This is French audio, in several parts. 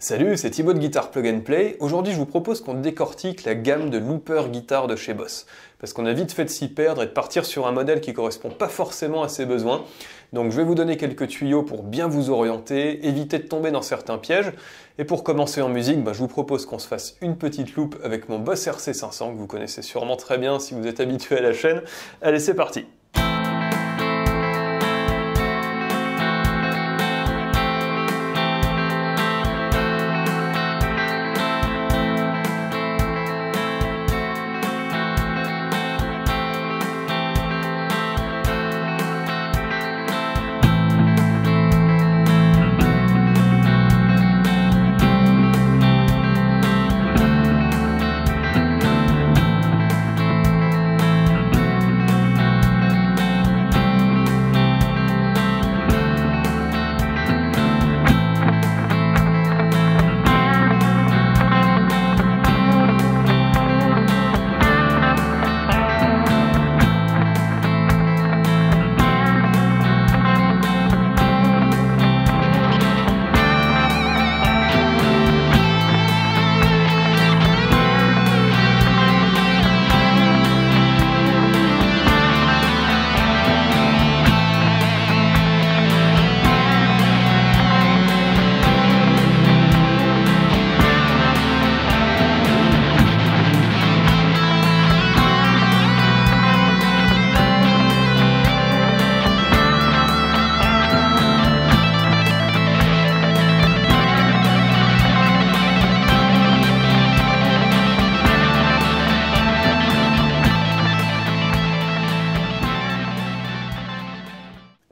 Salut, c'est Thibaut de Guitar Plug and Play. Aujourd'hui, je vous propose qu'on décortique la gamme de looper guitare de chez Boss. Parce qu'on a vite fait de s'y perdre et de partir sur un modèle qui correspond pas forcément à ses besoins. Donc je vais vous donner quelques tuyaux pour bien vous orienter, éviter de tomber dans certains pièges. Et pour commencer en musique, bah, je vous propose qu'on se fasse une petite loupe avec mon Boss RC500 que vous connaissez sûrement très bien si vous êtes habitué à la chaîne. Allez, c'est parti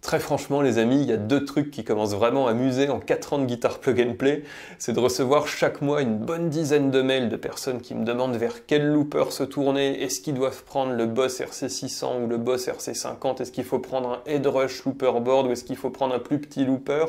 Très franchement, les amis, il y a deux trucs qui commencent vraiment à m'user en 4 ans de guitare plug and play. C'est de recevoir chaque mois une bonne dizaine de mails de personnes qui me demandent vers quel looper se tourner, est-ce qu'ils doivent prendre le Boss RC600 ou le Boss RC50, est-ce qu'il faut prendre un Headrush looper board ou est-ce qu'il faut prendre un plus petit looper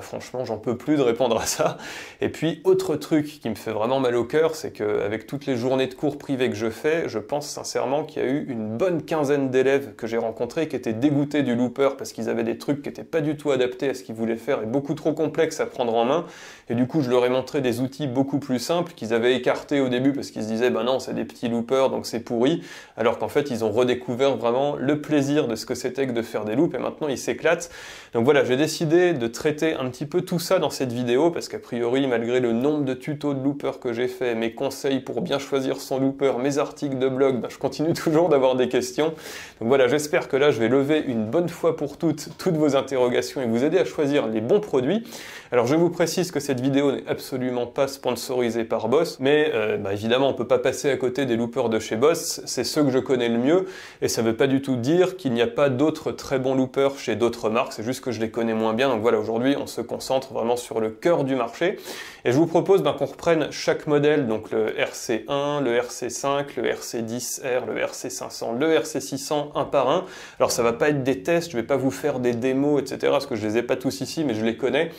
franchement, j'en peux plus de répondre à ça. Et puis, autre truc qui me fait vraiment mal au cœur, c'est qu'avec toutes les journées de cours privées que je fais, je pense sincèrement qu'il y a eu une bonne quinzaine d'élèves que j'ai rencontrés qui étaient dégoûtés du looper parce qu'ils avaient des trucs qui n'étaient pas du tout adaptés à ce qu'ils voulaient faire et beaucoup trop complexes à prendre en main. Et du coup, je leur ai montré des outils beaucoup plus simples qu'ils avaient écartés au début parce qu'ils se disaient, ben non, c'est des petits loopers, donc c'est pourri. Alors qu'en fait, ils ont redécouvert vraiment le plaisir de ce que c'était que de faire des loops et maintenant ils s'éclatent. Donc voilà, j'ai décidé de traiter un petit peu tout ça dans cette vidéo parce qu'a priori, malgré le nombre de tutos de looper que j'ai fait, mes conseils pour bien choisir son looper, mes articles de blog, ben, je continue toujours d'avoir des questions. Donc voilà, j'espère que là, je vais lever une bonne fois pour toutes toutes vos interrogations et vous aider à choisir les bons produits. Alors je vous précise que cette vidéo n'est absolument pas sponsorisée par Boss, mais euh, ben, évidemment, on ne peut pas passer à côté des loopers de chez Boss, c'est ceux que je connais le mieux et ça veut pas du tout dire qu'il n'y a pas d'autres très bons loopers chez d'autres marques, c'est juste que je les connais moins bien. Donc voilà, aujourd'hui, on se concentre vraiment sur le cœur du marché. Et je vous propose ben, qu'on reprenne chaque modèle, donc le RC1, le RC5, le RC10R, le RC500, le RC600, un par un. Alors ça va pas être des tests, je vais pas vous faire des démos, etc. parce que je les ai pas tous ici, mais je les connais.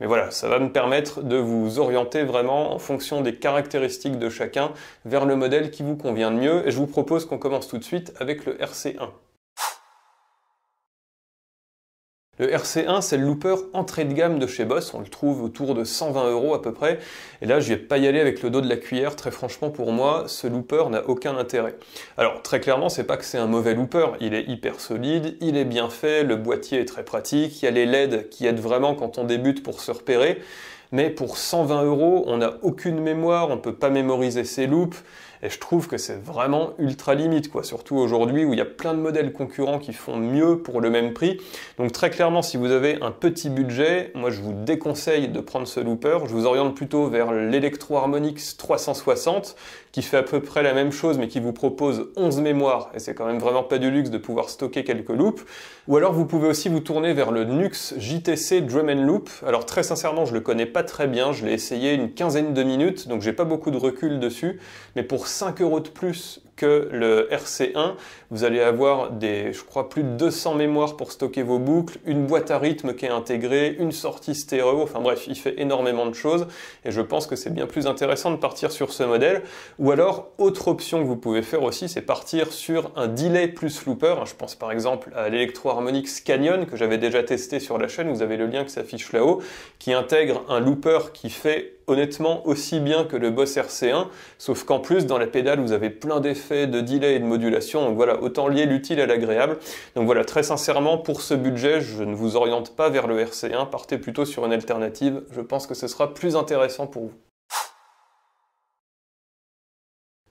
Mais voilà, ça va me permettre de vous orienter vraiment en fonction des caractéristiques de chacun vers le modèle qui vous convient le mieux. Et je vous propose qu'on commence tout de suite avec le RC1. Le RC1, c'est le looper entrée de gamme de chez Boss, on le trouve autour de 120 euros à peu près, et là je vais pas y aller avec le dos de la cuillère, très franchement pour moi, ce looper n'a aucun intérêt. Alors très clairement, c'est pas que c'est un mauvais looper, il est hyper solide, il est bien fait, le boîtier est très pratique, il y a les LED qui aident vraiment quand on débute pour se repérer, mais pour 120 euros, on n'a aucune mémoire, on ne peut pas mémoriser ses loops, et je trouve que c'est vraiment ultra limite, quoi. Surtout aujourd'hui où il y a plein de modèles concurrents qui font mieux pour le même prix. Donc très clairement, si vous avez un petit budget, moi je vous déconseille de prendre ce looper. Je vous oriente plutôt vers l'Electro Harmonix 360 qui fait à peu près la même chose mais qui vous propose 11 mémoires, et c'est quand même vraiment pas du luxe de pouvoir stocker quelques loops. Ou alors vous pouvez aussi vous tourner vers le Nux JTC Drum and Loop. Alors très sincèrement, je le connais pas très bien, je l'ai essayé une quinzaine de minutes, donc j'ai pas beaucoup de recul dessus, mais pour 5 euros de plus que le RC1. Vous allez avoir des, je crois, plus de 200 mémoires pour stocker vos boucles, une boîte à rythme qui est intégrée, une sortie stéréo, enfin bref, il fait énormément de choses et je pense que c'est bien plus intéressant de partir sur ce modèle. Ou alors, autre option que vous pouvez faire aussi, c'est partir sur un delay plus looper. Je pense par exemple à l'électro Harmonix Canyon que j'avais déjà testé sur la chaîne, vous avez le lien qui s'affiche là-haut, qui intègre un looper qui fait honnêtement aussi bien que le Boss RC1, sauf qu'en plus dans la pédale vous avez plein d'effets de delay et de modulation, donc voilà, autant lier l'utile à l'agréable. Donc voilà, très sincèrement, pour ce budget, je ne vous oriente pas vers le RC1, partez plutôt sur une alternative, je pense que ce sera plus intéressant pour vous.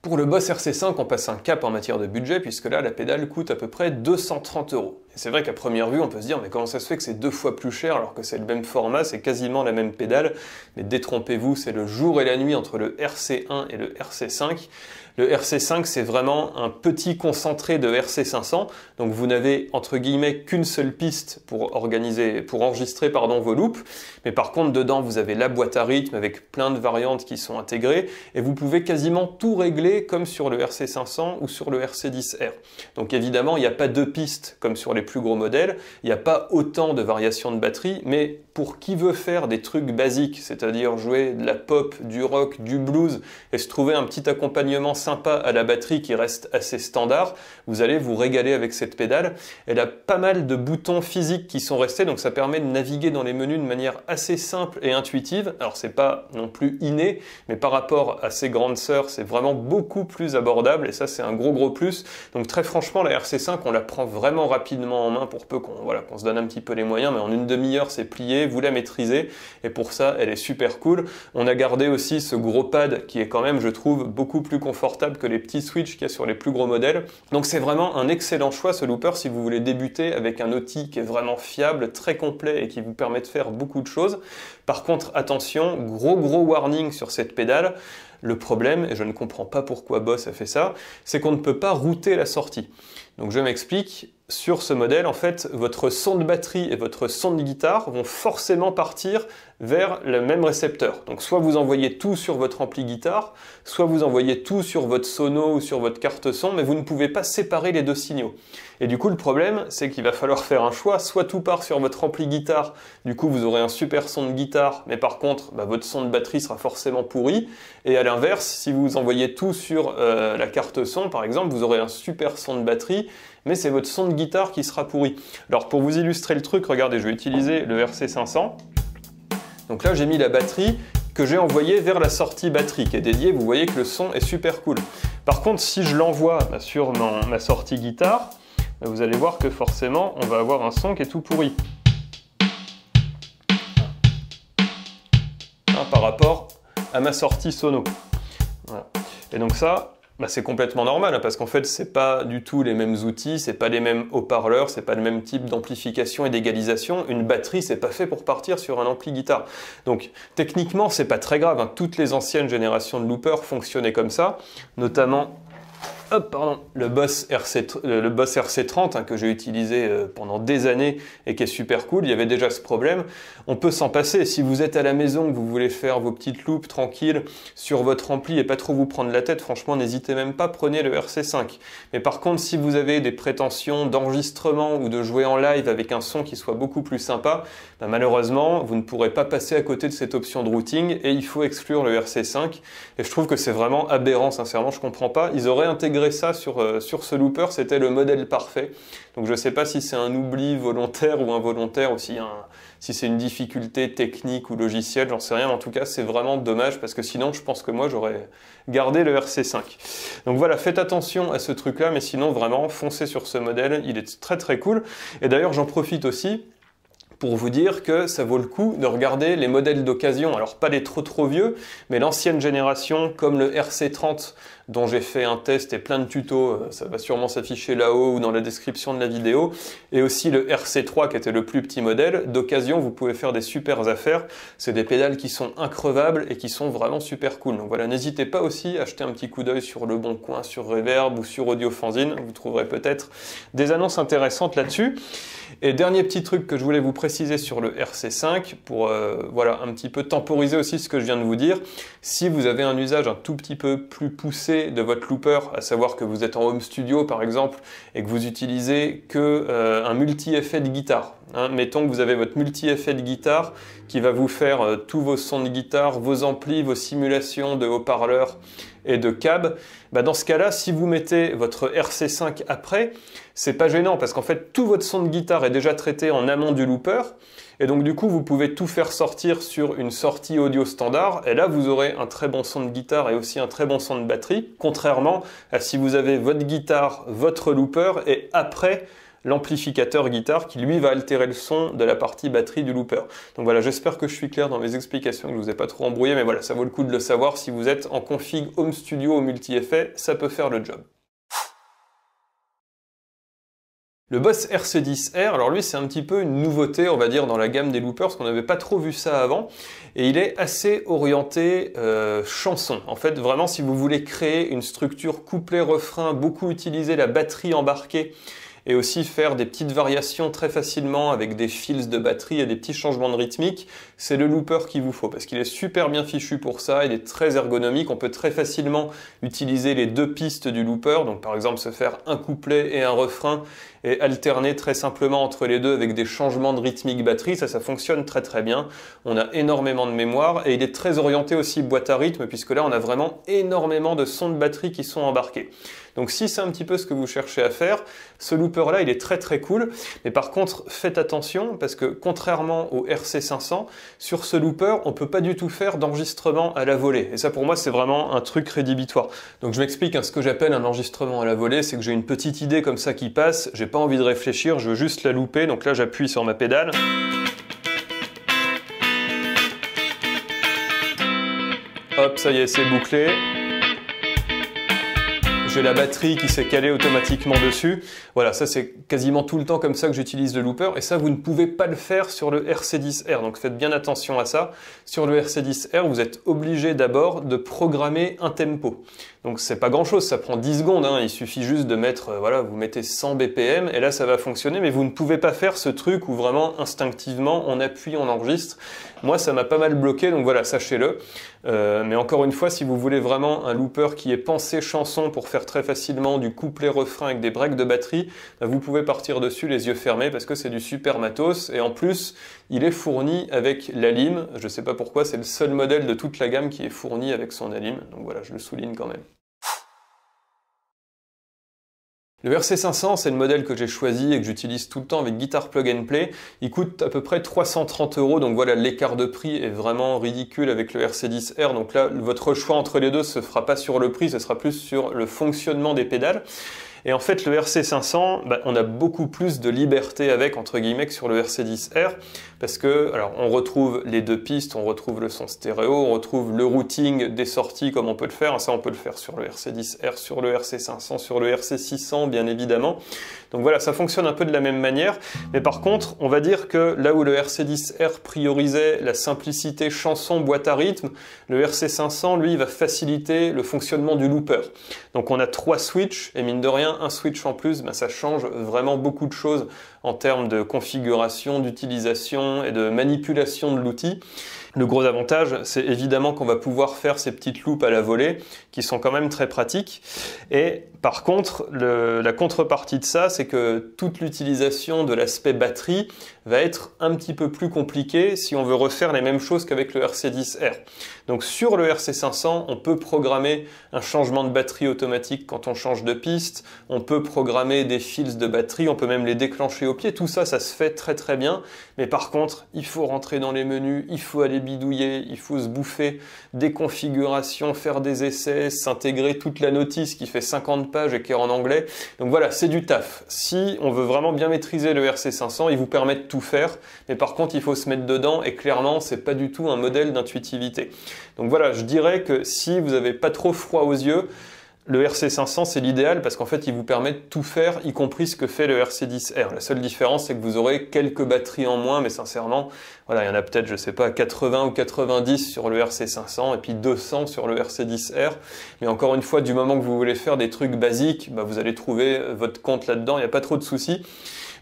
Pour le Boss RC5, on passe un cap en matière de budget, puisque là, la pédale coûte à peu près 230 euros. Et c'est vrai qu'à première vue, on peut se dire, mais comment ça se fait que c'est deux fois plus cher alors que c'est le même format, c'est quasiment la même pédale Mais détrompez-vous, c'est le jour et la nuit entre le RC1 et le RC5. Le RC5, c'est vraiment un petit concentré de RC500. Donc vous n'avez entre guillemets qu'une seule piste pour organiser, pour enregistrer pardon, vos loops. Mais par contre, dedans, vous avez la boîte à rythme avec plein de variantes qui sont intégrées et vous pouvez quasiment tout régler comme sur le RC500 ou sur le RC10R. Donc évidemment, il n'y a pas deux pistes comme sur les plus gros modèles. Il n'y a pas autant de variations de batterie, mais pour qui veut faire des trucs basiques, c'est-à-dire jouer de la pop, du rock, du blues, et se trouver un petit accompagnement sympa à la batterie qui reste assez standard, vous allez vous régaler avec cette pédale. Elle a pas mal de boutons physiques qui sont restés, donc ça permet de naviguer dans les menus de manière assez simple et intuitive. Alors c'est pas non plus inné, mais par rapport à ses grandes sœurs, c'est vraiment beaucoup plus abordable, et ça c'est un gros gros plus. Donc très franchement, la RC5, on la prend vraiment rapidement en main pour peu qu'on qu'on se donne un petit peu les moyens, mais en une demi-heure c'est plié, vous la maîtrisez. Et pour ça, elle est super cool. On a gardé aussi ce gros pad qui est quand même, je trouve, beaucoup plus confortable que les petits switches qu'il y a sur les plus gros modèles. Donc c'est vraiment un excellent choix ce looper si vous voulez débuter avec un outil qui est vraiment fiable, très complet et qui vous permet de faire beaucoup de choses. Par contre, attention, gros gros warning sur cette pédale. Le problème, et je ne comprends pas pourquoi Boss a fait ça, c'est qu'on ne peut pas router la sortie. Donc je m'explique, sur ce modèle, en fait, votre son de batterie et votre son de guitare vont forcément partir vers le même récepteur. Donc soit vous envoyez tout sur votre ampli guitare, soit vous envoyez tout sur votre sono ou sur votre carte son, mais vous ne pouvez pas séparer les deux signaux. Et du coup, le problème, c'est qu'il va falloir faire un choix. Soit tout part sur votre ampli guitare, du coup, vous aurez un super son de guitare, mais par contre, bah, votre son de batterie sera forcément pourri. Et à l'inverse, si vous envoyez tout sur euh, la carte son, par exemple, vous aurez un super son de batterie, mais c'est votre son de guitare qui sera pourri. Alors pour vous illustrer le truc, regardez, je vais utiliser le RC500. Donc là j'ai mis la batterie que j'ai envoyée vers la sortie batterie qui est dédiée, vous voyez que le son est super cool. Par contre si je l'envoie bah, sur ma sortie guitare, bah, vous allez voir que forcément on va avoir un son qui est tout pourri. Hein, par rapport à ma sortie sono. Et donc ça, bah, c'est complètement normal parce qu'en fait c'est pas du tout les mêmes outils, c'est pas les mêmes haut-parleurs, c'est pas le même type d'amplification et d'égalisation. Une batterie c'est pas fait pour partir sur un ampli guitare. Donc techniquement c'est pas très grave. Hein. Toutes les anciennes générations de loopers fonctionnaient comme ça, notamment hop, pardon, le Boss, RC, 30 euh, hein, que j'ai utilisé euh, pendant des années et qui est super cool, il y avait déjà ce problème. On peut s'en passer. Si vous êtes à la maison, que vous voulez faire vos petites loupes tranquilles sur votre ampli et pas trop vous prendre la tête, franchement, n'hésitez même pas, prenez le RC5. Mais par contre, si vous avez des prétentions d'enregistrement ou de jouer en live avec un son qui soit beaucoup plus sympa, bah, malheureusement, vous ne pourrez pas passer à côté de cette option de routing et il faut exclure le RC5. Et je trouve que c'est vraiment aberrant, sincèrement, je comprends pas. Ils auraient intégré ça, sur, euh, sur ce looper, c'était le modèle parfait. Donc je ne sais pas si c'est un oubli volontaire ou involontaire, aussi si, si c'est une difficulté technique ou logicielle, j'en sais rien. En tout cas, c'est vraiment dommage, parce que sinon, je pense que moi, j'aurais gardé le RC5. Donc voilà, faites attention à ce truc-là, mais sinon, vraiment, foncez sur ce modèle, il est très très cool. Et d'ailleurs, j'en profite aussi pour vous dire que ça vaut le coup de regarder les modèles d'occasion. Alors pas les trop trop vieux, mais l'ancienne génération comme le RC30 dont j'ai fait un test et plein de tutos, euh, ça va sûrement s'afficher là-haut ou dans la description de la vidéo, et aussi le RC3 qui était le plus petit modèle. D'occasion, vous pouvez faire des super affaires, c'est des pédales qui sont increvables et qui sont vraiment super cool. Donc voilà, n'hésitez pas aussi à acheter un petit coup d'œil sur Le Bon Coin, sur Reverb ou sur Audio vous trouverez peut-être des annonces intéressantes là-dessus. Et dernier petit truc que je voulais vous préciser sur le RC5 pour euh, voilà un petit peu temporiser aussi ce que je viens de vous dire. Si vous avez un usage un tout petit peu plus poussé de votre looper, à savoir que vous êtes en home studio par exemple et que vous utilisez que euh, un multi effet de guitare, Hein, mettons que vous avez votre multi-effet de guitare qui va vous faire euh, tous vos sons de guitare, vos amplis, vos simulations de haut-parleurs et de cab. Bah, dans ce cas-là, si vous mettez votre RC5 après, c'est pas gênant parce qu'en fait tout votre son de guitare est déjà traité en amont du looper. Et donc du coup, vous pouvez tout faire sortir sur une sortie audio standard, et là vous aurez un très bon son de guitare et aussi un très bon son de batterie, contrairement à si vous avez votre guitare, votre looper, et après l'amplificateur guitare qui lui va altérer le son de la partie batterie du looper. Donc voilà, j'espère que je suis clair dans mes explications, que je vous ai pas trop embrouillé, mais voilà, ça vaut le coup de le savoir. Si vous êtes en config home studio ou multi-effet, ça peut faire le job. Le Boss RC10R, alors lui c'est un petit peu une nouveauté on va dire dans la gamme des loopers, parce qu'on n'avait pas trop vu ça avant, et il est assez orienté euh, chanson. En fait vraiment si vous voulez créer une structure couplet-refrain, beaucoup utiliser la batterie embarquée et aussi faire des petites variations très facilement avec des fils de batterie et des petits changements de rythmique, c'est le looper qu'il vous faut parce qu'il est super bien fichu pour ça, il est très ergonomique, on peut très facilement utiliser les deux pistes du looper, donc par exemple se faire un couplet et un refrain et alterner très simplement entre les deux avec des changements de rythmique batterie, ça ça fonctionne très très bien. On a énormément de mémoire et il est très orienté aussi boîte à rythme puisque là on a vraiment énormément de sons de batterie qui sont embarqués. Donc si c'est un petit peu ce que vous cherchez à faire, ce looper là il est très très cool. Mais par contre faites attention parce que contrairement au RC500, sur ce looper on peut pas du tout faire d'enregistrement à la volée. Et ça pour moi c'est vraiment un truc rédhibitoire. Donc je m'explique, hein. ce que j'appelle un enregistrement à la volée c'est que j'ai une petite idée comme ça qui passe, pas envie de réfléchir, je veux juste la louper, donc là j'appuie sur ma pédale. Hop, ça y est, c'est bouclé. J'ai la batterie qui s'est calée automatiquement dessus. Voilà, ça c'est quasiment tout le temps comme ça que j'utilise le looper. Et ça, vous ne pouvez pas le faire sur le RC10R. Donc faites bien attention à ça. Sur le RC10R, vous êtes obligé d'abord de programmer un tempo. Donc c'est pas grand chose, ça prend 10 secondes, hein. il suffit juste de mettre, euh, voilà, vous mettez 100 BPM et là ça va fonctionner, mais vous ne pouvez pas faire ce truc où vraiment instinctivement on appuie, on enregistre. Moi ça m'a pas mal bloqué, donc voilà, sachez-le. Euh, mais encore une fois, si vous voulez vraiment un looper qui est pensé chanson pour faire très facilement du couplet-refrain avec des breaks de batterie, bah, vous pouvez partir dessus les yeux fermés parce que c'est du super matos et en plus il est fourni avec l'Alim, je ne sais pas pourquoi, c'est le seul modèle de toute la gamme qui est fourni avec son Alim, donc voilà, je le souligne quand même. Le RC500, c'est le modèle que j'ai choisi et que j'utilise tout le temps avec Guitar Plug and Play. Il coûte à peu près 330 euros, donc voilà, l'écart de prix est vraiment ridicule avec le RC10R. Donc là, votre choix entre les deux se fera pas sur le prix, ce sera plus sur le fonctionnement des pédales. Et en fait, le RC500, bah, on a beaucoup plus de liberté avec, entre guillemets, sur le RC10R, parce que, alors, on retrouve les deux pistes, on retrouve le son stéréo, on retrouve le routing des sorties comme on peut le faire. Ça, on peut le faire sur le RC10R, sur le RC500, sur le RC600, bien évidemment. Donc voilà, ça fonctionne un peu de la même manière. Mais par contre, on va dire que là où le RC10R priorisait la simplicité chanson boîte à rythme, le RC500, lui, va faciliter le fonctionnement du looper. Donc on a trois switches, et mine de rien, un switch en plus, ben, ça change vraiment beaucoup de choses en termes de configuration, d'utilisation et de manipulation de l'outil. Le gros avantage, c'est évidemment qu'on va pouvoir faire ces petites loupes à la volée qui sont quand même très pratiques. Et par contre, la contrepartie de ça, c'est que toute l'utilisation de l'aspect batterie va être un petit peu plus compliquée si on veut refaire les mêmes choses qu'avec le RC10R. Donc sur le RC500, on peut programmer un changement de batterie automatique quand on change de piste, on peut programmer des fils de batterie, on peut même les déclencher au pied, tout ça, ça se fait très très bien. Mais par contre, il faut rentrer dans les menus, il faut aller bidouiller, il faut se bouffer des configurations, faire des essais, s'intégrer toute la notice qui fait 50 pages et qui est en anglais. Donc voilà, c'est du taf. Si on veut vraiment bien maîtriser le RC500, il vous permet de tout faire, mais par contre, il faut se mettre dedans et clairement, c'est pas du tout un modèle d'intuitivité. Donc voilà, je dirais que si vous n'avez pas trop froid aux yeux, le RC500 c'est l'idéal parce qu'en fait il vous permet de tout faire, y compris ce que fait le RC10R. La seule différence c'est que vous aurez quelques batteries en moins, mais sincèrement voilà, il y en a peut-être, je sais pas, 80 ou 90 sur le RC500 et puis 200 sur le RC10R. Mais encore une fois, du moment que vous voulez faire des trucs basiques, bah, vous allez trouver euh, votre compte là-dedans, il n'y a pas trop de soucis.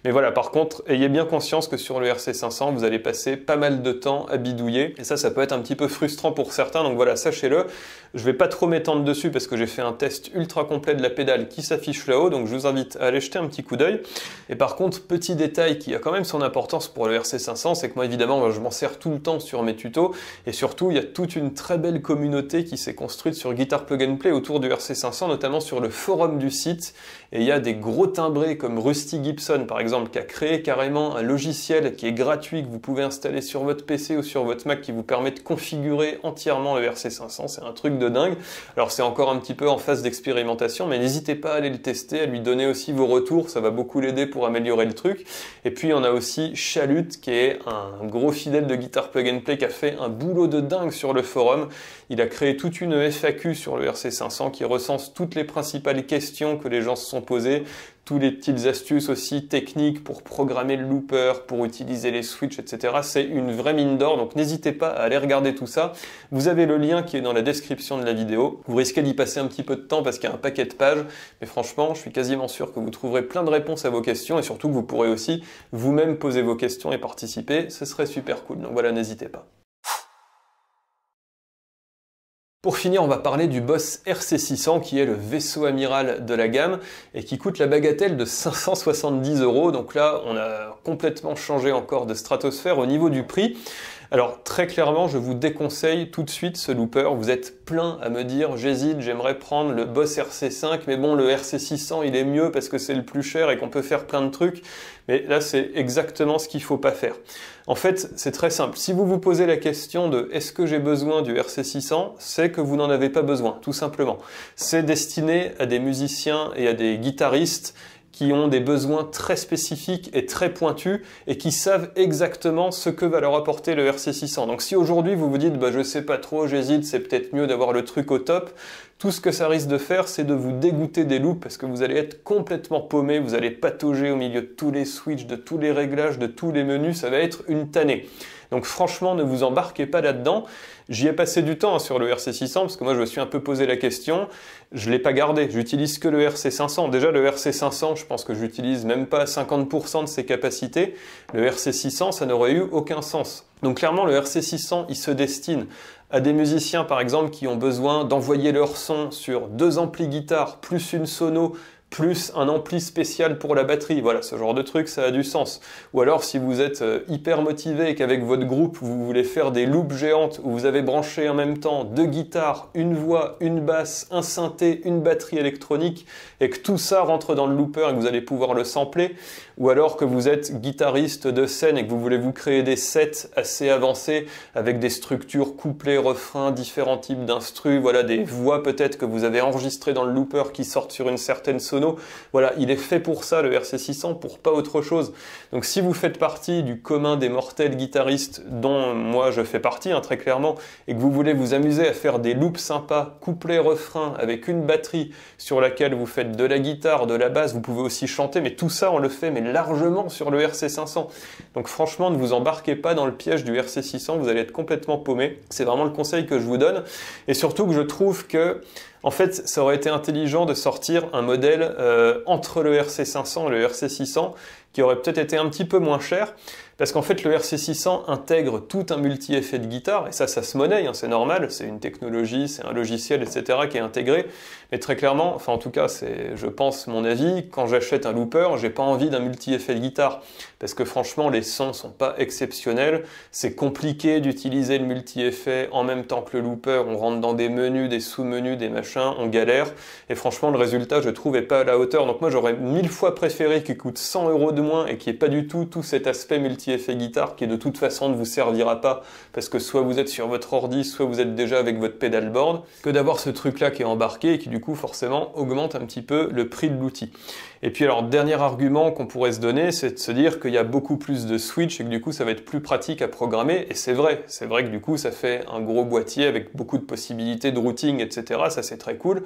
Mais voilà, par contre, ayez bien conscience que sur le RC500, vous allez passer pas mal de temps à bidouiller. Et ça, ça peut être un petit peu frustrant pour certains. Donc voilà, sachez-le. Je ne vais pas trop m'étendre dessus parce que j'ai fait un test ultra complet de la pédale qui s'affiche là-haut. Donc je vous invite à aller jeter un petit coup d'œil. Et par contre, petit détail qui a quand même son importance pour le RC500, c'est que moi, évidemment, je m'en sers tout le temps sur mes tutos et surtout il y a toute une très belle communauté qui s'est construite sur Guitar Plug Play autour du RC500, notamment sur le forum du site et il y a des gros timbrés comme Rusty Gibson par exemple qui a créé carrément un logiciel qui est gratuit que vous pouvez installer sur votre PC ou sur votre Mac qui vous permet de configurer entièrement le RC500, c'est un truc de dingue. Alors c'est encore un petit peu en phase d'expérimentation mais n'hésitez pas à aller le tester, à lui donner aussi vos retours, ça va beaucoup l'aider pour améliorer le truc. Et puis on a aussi Chalut qui est un gros fidèle de Guitar Plug and Play qui a fait un boulot de dingue sur le forum. Il a créé toute une FAQ sur le RC500 qui recense toutes les principales questions que les gens se sont posées, tous les petites astuces aussi techniques pour programmer le looper, pour utiliser les switches, etc. C'est une vraie mine d'or, donc n'hésitez pas à aller regarder tout ça. Vous avez le lien qui est dans la description de la vidéo. Vous risquez d'y passer un petit peu de temps parce qu'il y a un paquet de pages, mais franchement, je suis quasiment sûr que vous trouverez plein de réponses à vos questions et surtout que vous pourrez aussi vous-même poser vos questions et participer. Ce serait super cool, donc voilà, n'hésitez pas. Pour finir, on va parler du Boss RC600 qui est le vaisseau amiral de la gamme et qui coûte la bagatelle de 570 euros. Donc là, on a complètement changé encore de stratosphère au niveau du prix. Alors très clairement, je vous déconseille tout de suite ce looper. Vous êtes plein à me dire j'hésite, j'aimerais prendre le Boss RC5, mais bon le RC600 il est mieux parce que c'est le plus cher et qu'on peut faire plein de trucs. Mais là c'est exactement ce qu'il faut pas faire. En fait c'est très simple. Si vous vous posez la question de est-ce que j'ai besoin du RC600, c'est que vous n'en avez pas besoin tout simplement. C'est destiné à des musiciens et à des guitaristes qui ont des besoins très spécifiques et très pointus et qui savent exactement ce que va leur apporter le RC600. Donc si aujourd'hui vous vous dites bah, je sais pas trop, j'hésite, c'est peut-être mieux d'avoir le truc au top, tout ce que ça risque de faire, c'est de vous dégoûter des loups parce que vous allez être complètement paumé, vous allez patauger au milieu de tous les switches, de tous les réglages, de tous les menus, ça va être une tannée. Donc franchement, ne vous embarquez pas là-dedans. J'y ai passé du temps hein, sur le RC600 parce que moi je me suis un peu posé la question. Je ne l'ai pas gardé. J'utilise que le RC500. Déjà le RC500, je pense que j'utilise même pas 50% de ses capacités. Le RC600, ça n'aurait eu aucun sens. Donc clairement, le RC600, il se destine à des musiciens par exemple qui ont besoin d'envoyer leur son sur deux amplis guitare plus une sono plus un ampli spécial pour la batterie. Voilà, ce genre de truc, ça a du sens. Ou alors, si vous êtes euh, hyper motivé et qu'avec votre groupe, vous voulez faire des loops géantes où vous avez branché en même temps deux guitares, une voix, une basse, un synthé, une batterie électronique, et que tout ça rentre dans le looper et que vous allez pouvoir le sampler, ou alors que vous êtes guitariste de scène et que vous voulez vous créer des sets assez avancés avec des structures couplées, refrains, différents types d'instrus, voilà, des voix peut-être que vous avez enregistrées dans le looper qui sortent sur une certaine sonorité. Voilà, il est fait pour ça, le RC600, pour pas autre chose. Donc si vous faites partie du commun des mortels guitaristes dont moi je fais partie, hein, très clairement, et que vous voulez vous amuser à faire des loops sympas, couplets, refrains avec une batterie sur laquelle vous faites de la guitare, de la basse, vous pouvez aussi chanter, mais tout ça on le fait, mais largement sur le RC500. Donc franchement, ne vous embarquez pas dans le piège du RC600, vous allez être complètement paumé. C'est vraiment le conseil que je vous donne. Et surtout que je trouve que en fait, ça aurait été intelligent de sortir un modèle euh, entre le RC500 et le RC600 qui aurait peut-être été un petit peu moins cher parce qu'en fait, le RC600 intègre tout un multi-effet de guitare, et ça, ça se monnaie, hein, c'est normal, c'est une technologie, c'est un logiciel, etc., qui est intégré. Mais très clairement, enfin en tout cas, c'est, je pense, mon avis, quand j'achète un looper, j'ai pas envie d'un multi-effet de guitare. Parce que franchement, les sons sont pas exceptionnels, c'est compliqué d'utiliser le multi-effet en même temps que le looper, on rentre dans des menus, des sous-menus, des machins, on galère, et franchement, le résultat, je trouve, est pas à la hauteur. Donc moi, j'aurais mille fois préféré qu'il coûte 100 euros de moins et qu'il n'y ait pas du tout tout cet aspect multi effet guitare qui de toute façon ne vous servira pas parce que soit vous êtes sur votre ordi, soit vous êtes déjà avec votre pedalboard, que d'avoir ce truc là qui est embarqué et qui du coup forcément augmente un petit peu le prix de l'outil. Et puis alors, dernier argument qu'on pourrait se donner, c'est de se dire qu'il y a beaucoup plus de switch et que du coup, ça va être plus pratique à programmer. Et c'est vrai, c'est vrai que du coup, ça fait un gros boîtier avec beaucoup de possibilités de routing, etc. Ça, c'est très cool.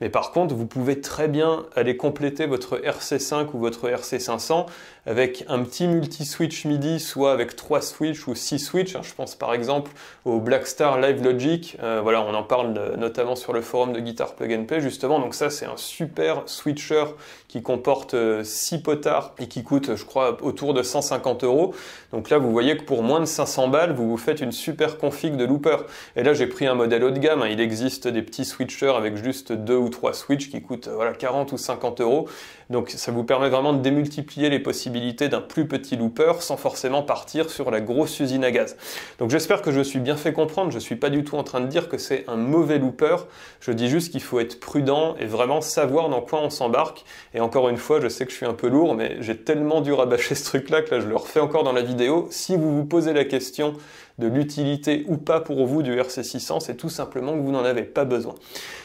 Mais par contre, vous pouvez très bien aller compléter votre RC5 ou votre RC500 avec un petit multi-switch MIDI, soit avec 3 switches ou 6 switches. Je pense par exemple au Blackstar Live Logic. Euh, voilà, on en parle euh, notamment sur le forum de Guitar Plug and Play, justement. Donc ça, c'est un super switcher qui compte porte 6 euh, potards et qui coûte, je crois, autour de 150 euros. Donc là, vous voyez que pour moins de 500 balles, vous vous faites une super config de looper. Et là, j'ai pris un modèle haut de gamme. Hein. Il existe des petits switchers avec juste deux ou trois switches qui coûtent euh, voilà, 40 ou 50 euros. Donc ça vous permet vraiment de démultiplier les possibilités d'un plus petit looper sans forcément partir sur la grosse usine à gaz. Donc j'espère que je suis bien fait comprendre. Je suis pas du tout en train de dire que c'est un mauvais looper. Je dis juste qu'il faut être prudent et vraiment savoir dans quoi on s'embarque. Et encore une fois, je sais que je suis un peu lourd, mais j'ai tellement dû rabâcher ce truc-là que là, je le refais encore dans la vidéo. Si vous vous posez la question de l'utilité ou pas pour vous du RC600, c'est tout simplement que vous n'en avez pas besoin.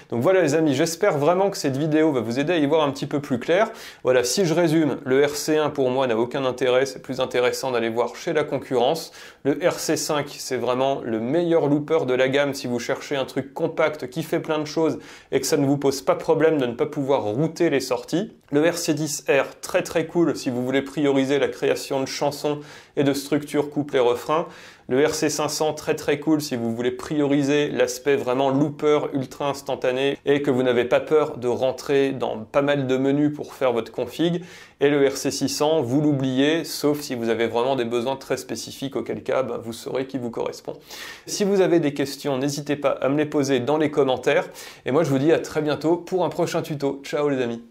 Donc voilà les amis, j'espère vraiment que cette vidéo va vous aider à y voir un petit peu plus clair. Voilà, si je résume, le RC1 pour moi n'a aucun intérêt, c'est plus intéressant d'aller voir chez la concurrence. Le RC5, c'est vraiment le meilleur looper de la gamme si vous cherchez un truc compact qui fait plein de choses et que ça ne vous pose pas problème de ne pas pouvoir router les sorties. Le RC10R, très très cool si vous voulez prioriser la création de chansons et de structures couple et refrains. Le RC500, très très cool si vous voulez prioriser l'aspect vraiment looper ultra instantané et que vous n'avez pas peur de rentrer dans pas mal de menus pour faire votre config. Et le RC600, vous l'oubliez, sauf si vous avez vraiment des besoins très spécifiques, auquel cas bah, vous saurez qui vous correspond. Si vous avez des questions, n'hésitez pas à me les poser dans les commentaires. Et moi, je vous dis à très bientôt pour un prochain tuto. Ciao les amis